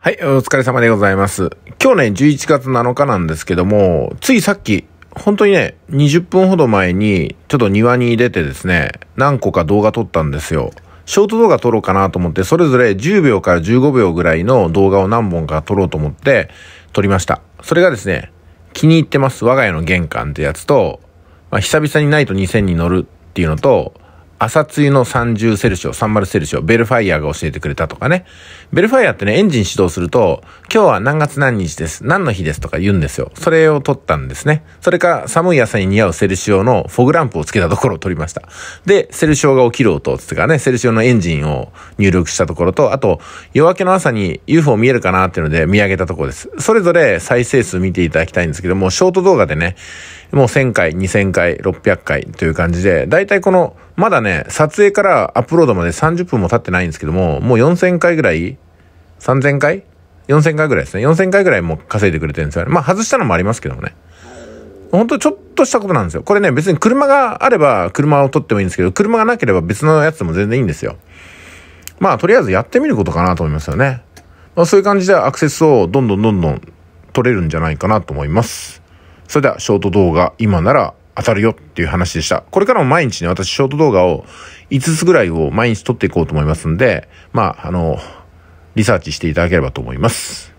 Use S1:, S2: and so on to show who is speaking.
S1: はい、お疲れ様でございます。今日ね、11月7日なんですけども、ついさっき、本当にね、20分ほど前に、ちょっと庭に出てですね、何個か動画撮ったんですよ。ショート動画撮ろうかなと思って、それぞれ10秒から15秒ぐらいの動画を何本か撮ろうと思って撮りました。それがですね、気に入ってます。我が家の玄関ってやつと、まあ、久々にないと2000に乗るっていうのと、朝露の30セルシオ、30セルシオ、ベルファイアが教えてくれたとかね。ベルファイアってね、エンジン始動すると、今日は何月何日です、何の日ですとか言うんですよ。それを取ったんですね。それか、寒い朝に似合うセルシオのフォグランプをつけたところを取りました。で、セルシオが起きる音つってかね、セルシオのエンジンを入力したところと、あと、夜明けの朝に UFO 見えるかなっていうので見上げたところです。それぞれ再生数見ていただきたいんですけども、ショート動画でね、もう1000回、2000回、600回という感じで、だいたいこの、まだね、撮影からアップロードまで30分も経ってないんですけども、もう4000回ぐらい ?3000 回 ?4000 回ぐらいですね。4000回ぐらいもう稼いでくれてるんですよ。まあ外したのもありますけどもね。ほんとちょっとしたことなんですよ。これね、別に車があれば車を取ってもいいんですけど、車がなければ別のやつでも全然いいんですよ。まあとりあえずやってみることかなと思いますよね。まあ、そういう感じでアクセスをどんどんどんどん取れるんじゃないかなと思います。それではショート動画、今なら当たるよっていう話でした。これからも毎日ね、私ショート動画を5つぐらいを毎日撮っていこうと思いますんで、まあ、あの、リサーチしていただければと思います。